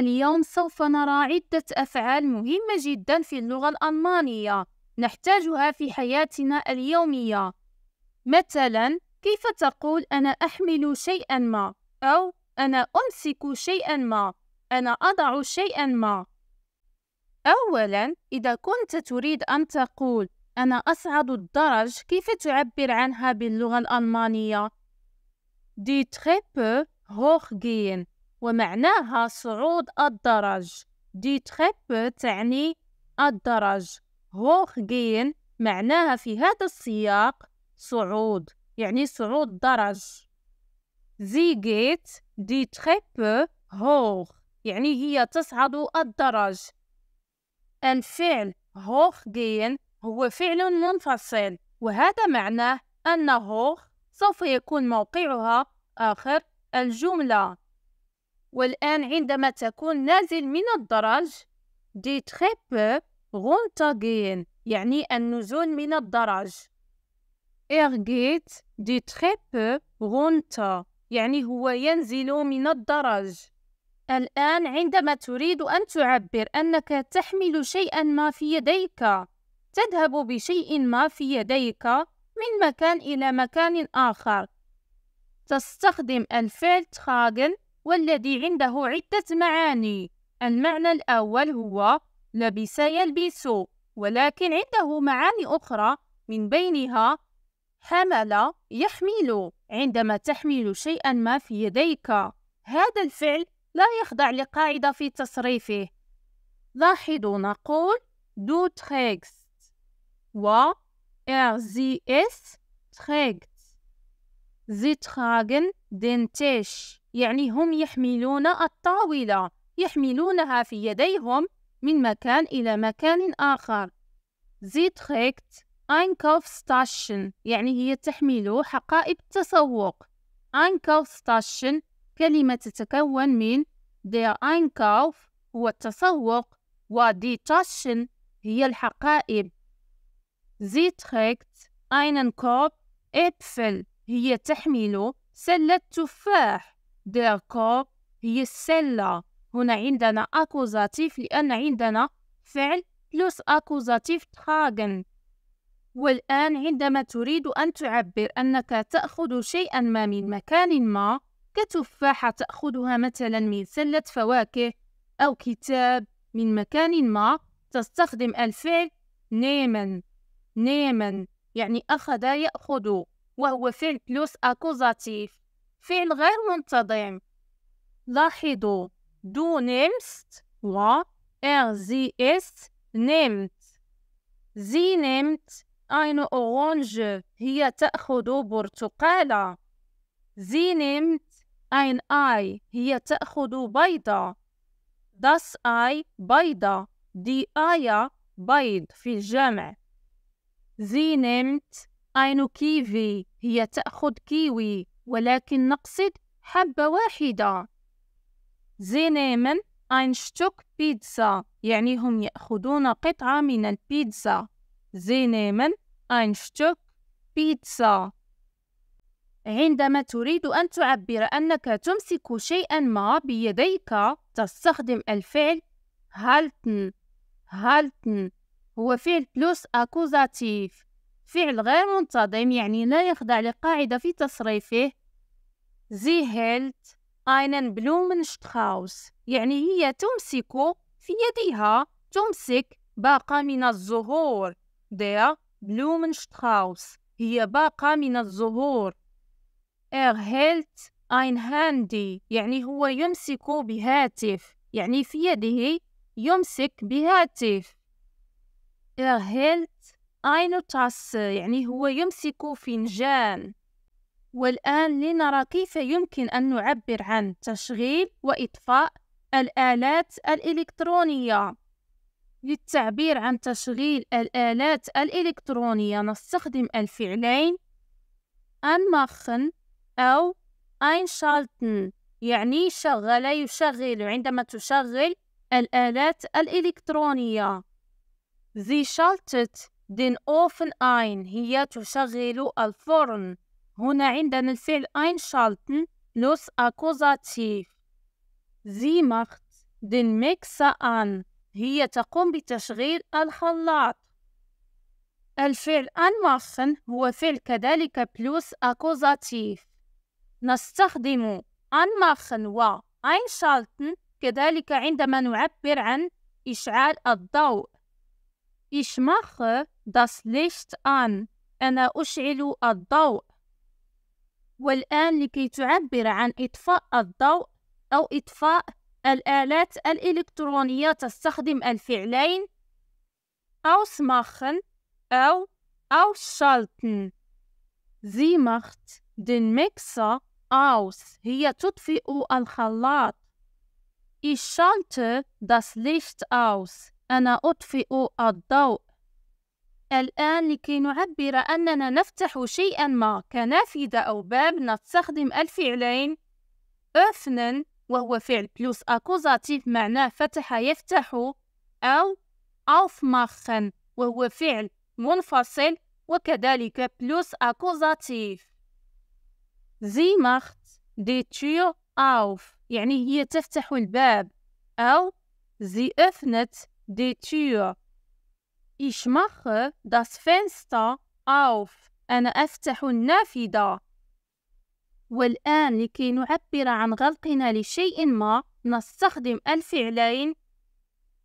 اليوم سوف نرى عدة أفعال مهمة جدا في اللغة الألمانية نحتاجها في حياتنا اليومية مثلا كيف تقول أنا أحمل شيئا ما أو أنا أمسك شيئا ما أنا أضع شيئا ما أولا إذا كنت تريد أن تقول أنا أصعد الدرج كيف تعبر عنها باللغة الألمانية؟ دي تريبو hoch gehen ومعناها صعود الدرج دي تريب تعني الدرج هوخ جين معناها في هذا السياق صعود يعني صعود درج زي جيت دي تريب هوخ يعني هي تصعد الدرج الفعل هوخ جين هو فعل منفصل وهذا معناه أن هوخ سوف يكون موقعها آخر الجملة والآن عندما تكون نازل من الدرج دي تخي بو غونتاغين يعني النزول من الدرج إير جيت دي تخي بو غونتا يعني هو ينزل من الدرج الآن عندما تريد أن تعبر أنك تحمل شيئا ما في يديك تذهب بشيء ما في يديك من مكان إلى مكان آخر تستخدم الفعل تراغن والذي عنده عدة معاني المعنى الأول هو لبس يلبس ولكن عنده معاني أخرى من بينها حمل يحمل عندما تحمل شيئا ما في يديك هذا الفعل لا يخضع لقاعدة في تصريفه لاحظوا نقول دو تريكس و ار زي اس trägt. زي tragen دين تيش يعني هم يحملون الطاولة يحملونها في يديهم من مكان إلى مكان آخر زيد خيكت Einkaufstaschen يعني هي تحمل حقائب التسوق Einkaufstaschen كلمة تتكون من der Einkauf هو التسوق و die Taschen هي الحقائب Sie trägt einen Korb Äpfel هي تحمل سلة تفاح ديركور هي السلة هنا عندنا أكوزاتيف لأن عندنا فعل بلس أكوزاتيف تراغن والآن عندما تريد أن تعبر أنك تأخذ شيئا ما من مكان ما كتفاحة تأخذها مثلا من سلة فواكه أو كتاب من مكان ما تستخدم الفعل نيما نيما يعني أخذ يأخذ وهو فعل بلس أكوزاتيف فعل غير منتظم لاحظوا دو نيمست و ار زي است نيمت زي نيمت اين اورانج هي تاخذ برتقاله زي نيمت اين اي هي تاخذ بيضه داس اي بيضه دي ايا بيض في الجمع زي نيمت اين كيفي هي تاخذ كيوي ولكن نقصد حبة واحدة زي نيمن ein Stück يعني هم يأخذون قطعة من البيتزا زينيمن أينشتوك ein Stück عندما تريد أن تعبر أنك تمسك شيئا ما بيديك تستخدم الفعل هالتن هالتن هو فعل بلوس أكوزاتيف فعل غير منتظم يعني لا يخضع لقاعدة في تصريفه هيلت اينن بلومن شتخاوس يعني هي تمسك في يدها تمسك باقة من الزهور der Blumenstrauß هي باقة من الزهور er هيلت اين هاندي يعني هو يمسك بهاتف يعني في يده يمسك بهاتف er هيلت اين تاس يعني هو يمسك فنجان والآن لنرى كيف يمكن أن نعبر عن تشغيل وإطفاء الآلات الإلكترونية للتعبير عن تشغيل الآلات الإلكترونية نستخدم الفعلين أنماخن أو أينشالتن يعني شغل يشغل عندما تشغل الآلات الإلكترونية زي شالتت دين أوفن أين هي تشغل الفرن هنا عندنا الفعل einschalten plus accusative. Sie macht den Mixer an. هي تقوم بتشغيل الخلاط. الفعل anmachen هو فعل كذلك plus accusative. نستخدم anmachen و einschalten كذلك عندما نعبر عن إشعال الضوء. Ich mache das Licht an. أنا أشعل الضوء. والآن لكي تعبر عن إطفاء الضوء أو إطفاء الآلات الإلكترونية تستخدم الفعلين أو سماخن أو ausschalten. Sie macht den Mixer aus. هي تطفئ الخلاط. Ich schalte das Licht aus. أنا أطفئ الضوء. الآن لكي نعبر أننا نفتح شيئا ما كنافذة أو باب نستخدم الفعلين öffnen وهو فعل بلوس أكوزاتيف معناه فتح يفتح أو aufmachen وهو فعل منفصل وكذلك بلوس أكوزاتيف زي macht دي تشير auf يعني هي تفتح الباب أو زي öffnet دي تشير Ich mache das Fenster auf. أنا أفتح النافذة. والآن لكي نعبر عن غلقنا لشيء ما نستخدم الفعلين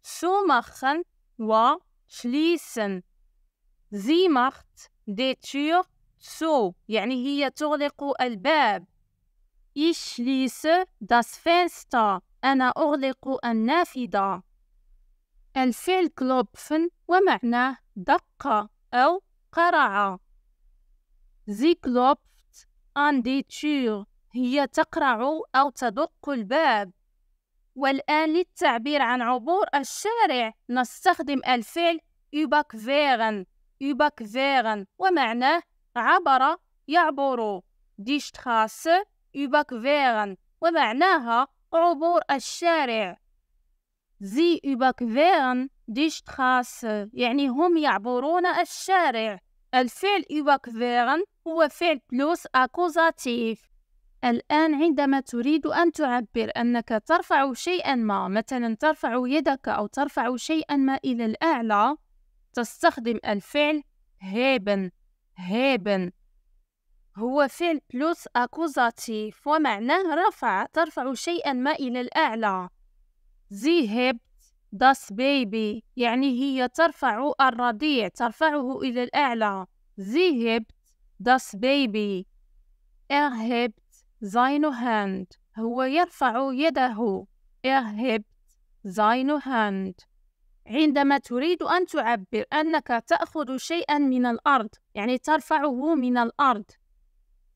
zumachen و schließen. Sie macht die Tür zu يعني هي تغلق الباب. Ich schließe das Fenster. أنا أغلق النافذة. الفعل كلوبفن ومعناه دقة أو قرعة زي كلوبت أن دي تشير هي تقرع أو تدق الباب والآن للتعبير عن عبور الشارع نستخدم الفعل فيغن überqueren فيغن ومعناه عبر يعبر ديشتخاس Straße فيغن ومعناها عبور الشارع زي يباكفيرن دي شتخاس يعني هم يعبرون الشارع الفعل يباكفيرن هو فعل بلوس أكوزاتيف الآن عندما تريد أن تعبر أنك ترفع شيئا ما مثلا ترفع يدك أو ترفع شيئا ما إلى الأعلى تستخدم الفعل هيبن هيبن هو فعل بلوس أكوزاتيف ومعناه رفع ترفع شيئا ما إلى الأعلى زي داس das Baby يعني هي ترفع الرضيع ترفعه إلى الأعلى Sie داس das Baby Er هاند Hand هو يرفع يده Er hebt هاند Hand عندما تريد أن تعبر أنك تأخذ شيئا من الأرض يعني ترفعه من الأرض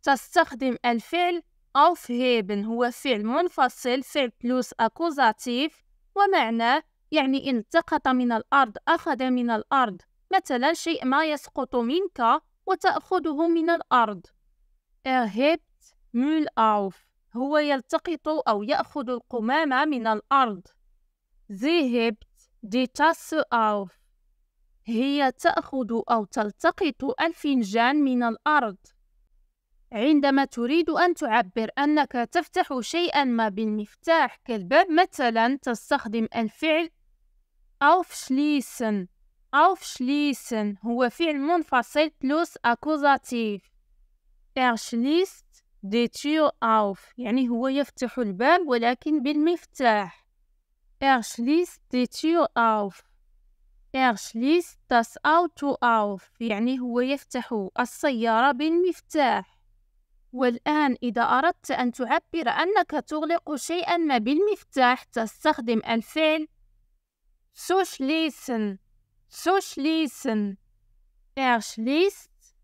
تستخدم الفعل aufheben هو فعل منفصل فعل بلوس أكوزاتيف ومعناه يعني التقط من الأرض أخذ من الأرض مثلا شيء ما يسقط منك وتأخذه من الأرض er hebt Müll auf هو يلتقط أو يأخذ القمامة من الأرض sie hebt die Tasse auf هي تأخذ أو تلتقط الفنجان من الأرض عندما تريد أن تعبر أنك تفتح شيئا ما بالمفتاح كالباب مثلا تستخدم الفعل aufschließen aufschließen هو فعل منفصل plus accusative er schließt die Tür auf يعني هو يفتح الباب ولكن بالمفتاح er schließt die Tür auf er schließt das Auto auf يعني هو يفتح السيارة بالمفتاح والآن إذا أردت أن تعبر أنك تغلق شيئا ما بالمفتاح تستخدم الفعل سوشليسن سوشليسن Er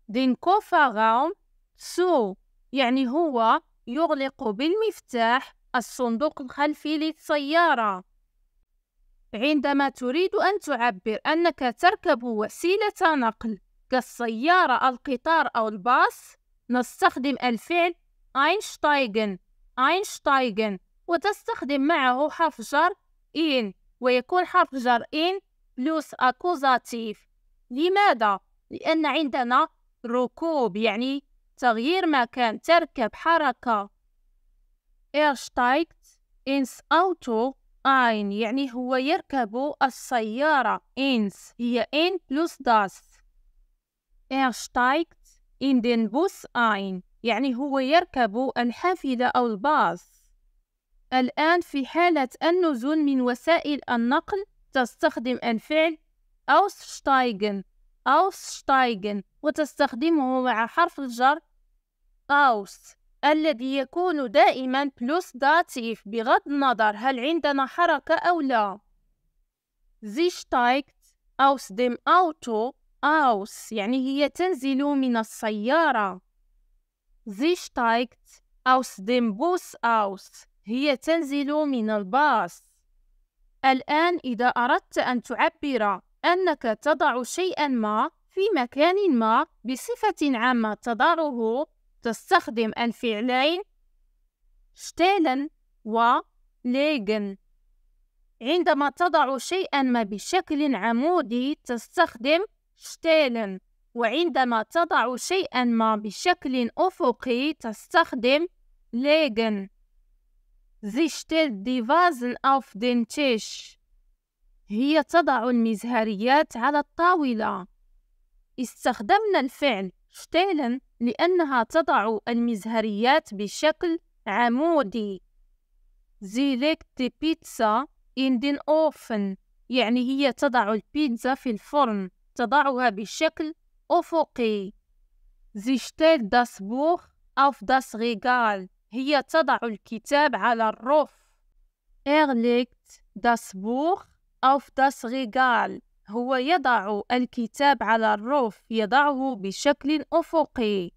دين den سو يعني هو يغلق بالمفتاح الصندوق الخلفي للسيارة عندما تريد أن تعبر أنك تركب وسيلة نقل كالسيارة القطار أو الباص نستخدم الفعل أينشتايجن أينشتايجن وتستخدم معه حرف جر إن ويكون حرف جر إن بلوس أكوزاتيف لماذا؟ لأن عندنا ركوب يعني تغيير مكان تركب حركة إرشتايكت إنس أوتو أين يعني هو يركب السيارة إنس هي إن بلوس داس إرشتايكت in den Bus ein يعني هو يركب الحافلة أو الباص الآن في حالة النزول من وسائل النقل تستخدم الفعل aussteigen aussteigen وتستخدمه مع حرف الجر aus الذي يكون دائما plus داتيف بغض النظر هل عندنا حركة أو لا. Sie steigt aus dem Auto aus آه، يعني هي تنزل من السيارة Sie steigt aus dem Bus aus هي تنزل من الباص الآن إذا أردت أن تعبر أنك تضع شيئا ما في مكان ما بصفة عامة تضعه تستخدم الفعلين stellen و legen عندما تضع شيئا ما بشكل عمودي تستخدم شتيلن وعندما تضع شيئا ما بشكل أفقي تستخدم ليجن Sie stellt die Vasen auf den Tisch. هي تضع المزهريات على الطاولة. استخدمنا الفعل شتيلن لأنها تضع المزهريات بشكل عمودي. Sie legt die Pizza in den Ofen. يعني هي تضع البيتزا في الفرن. تضعها بشكل أفقي زيشتيل داسبوخ أوف Buch auf هي تضع الكتاب على الرف. Er داسبوخ أوف Buch auf هو يضع الكتاب على الرف. يضعه بشكل أفقي.